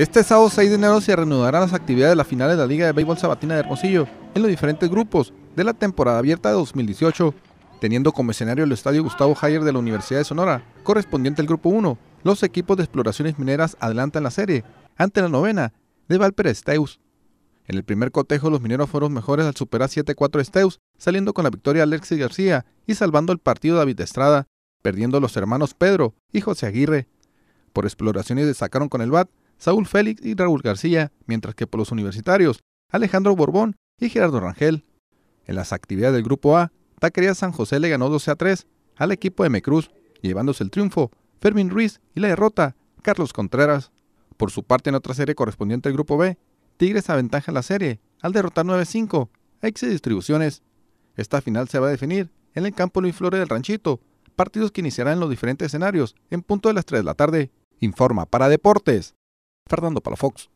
Este sábado 6 de enero se reanudarán las actividades de la final de la Liga de Béisbol Sabatina de Hermosillo en los diferentes grupos de la temporada abierta de 2018, teniendo como escenario el Estadio Gustavo Jair de la Universidad de Sonora, correspondiente al Grupo 1. Los equipos de exploraciones mineras adelantan la serie ante la novena de Esteus. En el primer cotejo los mineros fueron mejores al superar 7-4 Esteus, saliendo con la victoria Alexis García y salvando el partido David Estrada, perdiendo los hermanos Pedro y José Aguirre. Por exploraciones destacaron con el BAT Saúl Félix y Raúl García, mientras que por los universitarios, Alejandro Borbón y Gerardo Rangel. En las actividades del Grupo A, Taquería San José le ganó 12 a 3 al equipo de Mecruz, llevándose el triunfo Fermín Ruiz y la derrota Carlos Contreras. Por su parte, en otra serie correspondiente al Grupo B, Tigres aventaja la serie al derrotar 9-5 a X Distribuciones. Esta final se va a definir en el campo Luis Flores del Ranchito, partidos que iniciarán en los diferentes escenarios en punto de las 3 de la tarde. Informa para Deportes, Fernando Palafox.